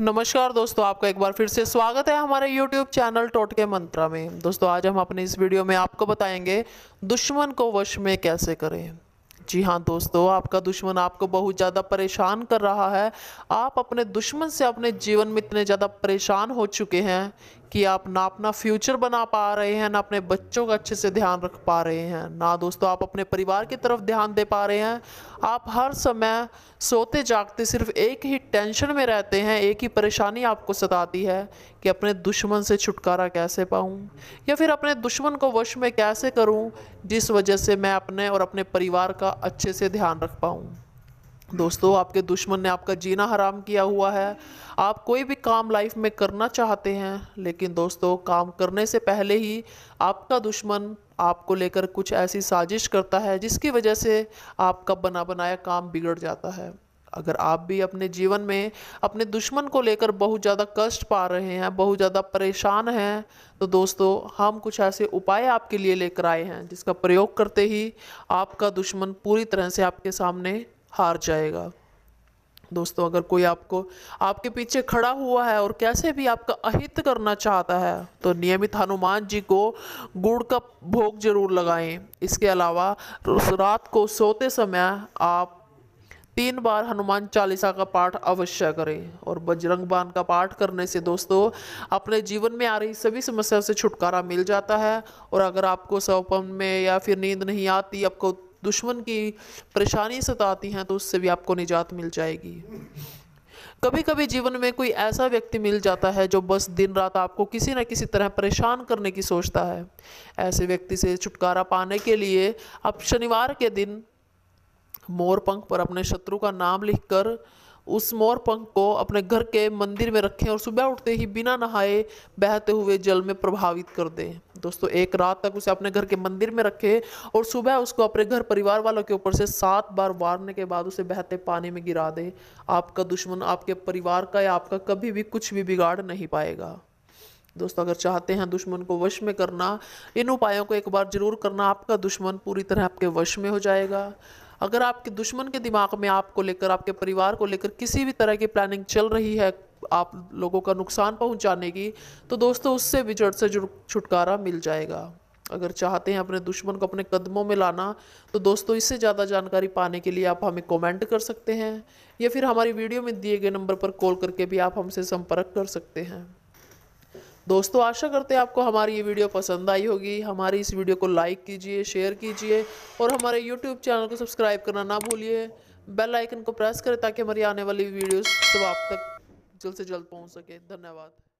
नमस्कार दोस्तों आपका एक बार फिर से स्वागत है हमारे YouTube चैनल टोटके मंत्रा में दोस्तों आज हम अपने इस वीडियो में आपको बताएंगे दुश्मन को वश में कैसे करें जी हाँ दोस्तों आपका दुश्मन आपको बहुत ज़्यादा परेशान कर रहा है आप अपने दुश्मन से अपने जीवन में इतने ज़्यादा परेशान हो चुके हैं कि आप ना अपना फ्यूचर बना पा रहे हैं ना अपने बच्चों का अच्छे से ध्यान रख पा रहे हैं ना दोस्तों आप अपने परिवार की तरफ ध्यान दे पा रहे हैं आप हर समय सोते जागते सिर्फ एक ही टेंशन में रहते हैं एक ही परेशानी आपको सताती है कि अपने दुश्मन से छुटकारा कैसे पाऊँ या फिर अपने दुश्मन को वश में कैसे करूँ जिस वजह से मैं अपने और अपने परिवार का अच्छे से ध्यान रख पाऊँ दोस्तों आपके दुश्मन ने आपका जीना हराम किया हुआ है आप कोई भी काम लाइफ में करना चाहते हैं लेकिन दोस्तों काम करने से पहले ही आपका दुश्मन आपको लेकर कुछ ऐसी साजिश करता है जिसकी वजह से आपका बना बनाया काम बिगड़ जाता है अगर आप भी अपने जीवन में अपने दुश्मन को लेकर बहुत ज़्यादा कष्ट पा रहे हैं बहुत ज़्यादा परेशान हैं तो दोस्तों हम कुछ ऐसे उपाय आपके लिए लेकर आए हैं जिसका प्रयोग करते ही आपका दुश्मन पूरी तरह से आपके सामने हार जाएगा दोस्तों अगर कोई आपको आपके पीछे खड़ा हुआ है और कैसे भी आपका अहित करना चाहता है तो नियमित हनुमान जी को गुड़ का भोग जरूर लगाएं इसके अलावा रात को सोते समय आप तीन बार हनुमान चालीसा का पाठ अवश्य करें और बजरंग बाण का पाठ करने से दोस्तों अपने जीवन में आ रही सभी समस्याओं से छुटकारा मिल जाता है और अगर आपको सौपन में या फिर नींद नहीं आती आपको दुश्मन की परेशानी सताती हैं तो उससे भी आपको निजात मिल जाएगी कभी कभी जीवन में कोई ऐसा व्यक्ति मिल जाता है जो बस दिन रात आपको किसी न किसी तरह परेशान करने की सोचता है ऐसे व्यक्ति से छुटकारा पाने के लिए आप शनिवार के दिन मोर पंख पर अपने शत्रु का नाम लिखकर उस मोर पंख को अपने घर के मंदिर में रखें और सुबह उठते ही बिना नहाए बहते हुए जल में प्रभावित कर दें दोस्तों एक रात तक उसे अपने घर के मंदिर में रखें और सुबह उसको अपने घर परिवार वालों के ऊपर से सात बार वारने के बाद उसे बहते पानी में गिरा दें आपका दुश्मन आपके परिवार का या आपका कभी भी कुछ भी बिगाड़ नहीं पाएगा दोस्तों अगर चाहते हैं दुश्मन को वश में करना इन उपायों को एक बार जरूर करना आपका दुश्मन पूरी तरह आपके वश में हो जाएगा अगर आपके दुश्मन के दिमाग में आपको लेकर आपके परिवार को लेकर किसी भी तरह की प्लानिंग चल रही है आप लोगों का नुकसान पहुंचाने की तो दोस्तों उससे जड़ से छुटकारा मिल जाएगा अगर चाहते हैं अपने दुश्मन को अपने कदमों में लाना तो दोस्तों इससे ज़्यादा जानकारी पाने के लिए आप हमें कमेंट कर सकते हैं या फिर हमारी वीडियो में दिए गए नंबर पर कॉल करके भी आप हमसे संपर्क कर सकते हैं दोस्तों आशा करते हैं आपको हमारी ये वीडियो पसंद आई होगी हमारी इस वीडियो को लाइक कीजिए शेयर कीजिए और हमारे यूट्यूब चैनल को सब्सक्राइब करना ना भूलिए बेल आइकन को प्रेस करें ताकि हमारी आने वाली वीडियोस सब आप तक जल्द से जल्द पहुंच सके धन्यवाद